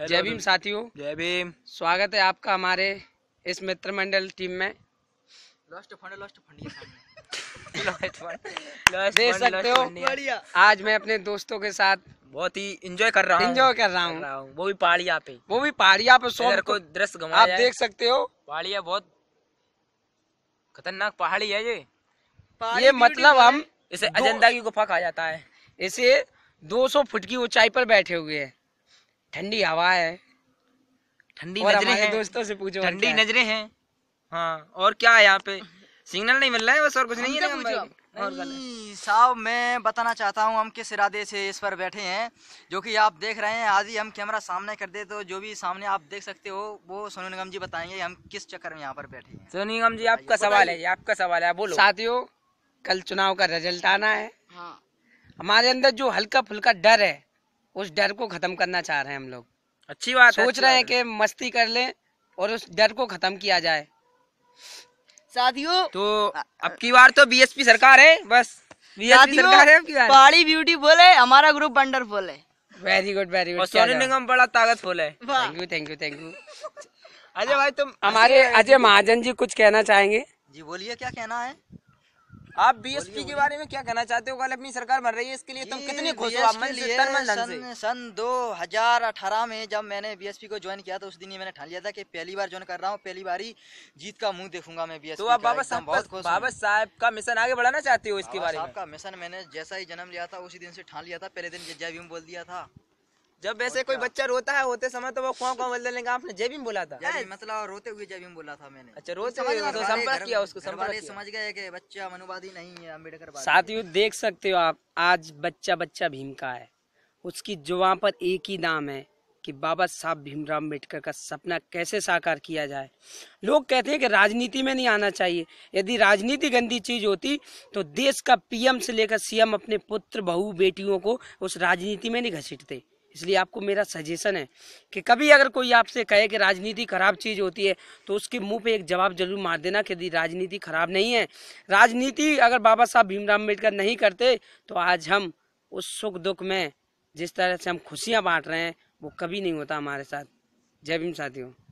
जय भीम साथियों जय भीम स्वागत है आपका हमारे इस मित्र मंडल टीम में लॉस्ट फंड लॉस्ट फंड दे सकते हो आज मैं अपने दोस्तों के साथ बहुत ही इंजॉय कर रहा हूँ इंजॉय कर रहा हूँ वो भी पहाड़िया पे वो भी पहाड़िया पे सौ को दृश्य आप देख सकते हो पहाड़िया बहुत खतरनाक पहाड़ी है ये ये मतलब हम इसे अजंता की गुफा कहा जाता है इसे 200 फुट की ऊंचाई पर बैठे हुए हैं ठंडी हवा है ठंडी नजरे हैं दोस्तों से पूछो ठंडी नजरे हैं हाँ और क्या है यहाँ पे सिग्नल नहीं मिल रहा है बस और कुछ नहीं है साहब मैं बताना चाहता हूँ हम किस इरादे से इस पर बैठे हैं जो कि आप देख रहे हैं आज ही हम कैमरा सामने कर दे तो जो भी सामने आप देख सकते हो वो सोनू निगम जी बताएंगे हम किस चक्कर में यहाँ पर बैठे हैं सोनू निगम जी आपका सवाल है आपका सवाल है बोलो साथियों कल चुनाव का रिजल्ट आना है हाँ। हमारे अंदर जो हल्का फुल्का डर है उस डर को खत्म करना चाह रहे हैं हम लोग अच्छी बात सोच रहे हैं कि मस्ती कर लें और उस डर को खत्म किया जाए साथियों तो अब की बार तो बीएसपी सरकार है बस बीएसपी सरकार है पहाड़ी ब्यूटी है हमारा ग्रुप वंडरफुल है very good very good Sonu Nigam बड़ा ताकतफुल है thank you thank you thank you Ajay भाई तुम हमारे अजय महाजन जी कुछ कहना चाहेंगे जी बोलिए क्या कहना है आप बीएसपी के बारे में क्या कहना चाहते हो कल अपनी सरकार बन रही है इसके लिए तुम कितने खुश हो आप मन से में जब मैंने बीएसपी को ज्वाइन किया था तो उस दिन ही मैंने ठान लिया था कि पहली बार ज्वाइन कर रहा हूँ पहली बार ही जीत का मुंह देखूंगा मैं बीएसपी एस बाबा साहब बहुत खुश बाबा साहब का मिशन आगे बढ़ाना चाहते हो इसके बारे में आपका मिशन मैंने जैसा ही जन्म लिया था उसी दिन से ठान लिया था पहले दिन जय भीम बोल दिया था जब वैसे कोई बच्चा रोता है होते समय तो वो कौन कौन बदल देंगे आपने जेबी में बोला था मतलब रोते हुए जेबी में बोला था मैंने अच्छा रोते तो हुए तो संपर्क किया उसको संपर्क समझ गए कि बच्चा मनुवादी नहीं है अम्बेडकर साथियों देख सकते हो आप आज बच्चा बच्चा भीम का है उसकी जुआ पर एक ही नाम है कि बाबा साहब भीमराव अम्बेडकर का सपना कैसे साकार किया जाए लोग कहते हैं कि राजनीति में नहीं आना चाहिए यदि राजनीति गंदी चीज होती तो देश का पीएम से लेकर सीएम अपने पुत्र बहू बेटियों को उस राजनीति में नहीं घसीटते इसलिए आपको मेरा सजेशन है कि कभी अगर कोई आपसे कहे कि राजनीति खराब चीज़ होती है तो उसके मुंह पे एक जवाब जरूर मार देना कि राजनीति खराब नहीं है राजनीति अगर बाबा साहब भीमराव अम्बेडकर नहीं करते तो आज हम उस सुख दुख में जिस तरह से हम खुशियाँ बांट रहे हैं वो कभी नहीं होता हमारे साथ जय भीम साथियों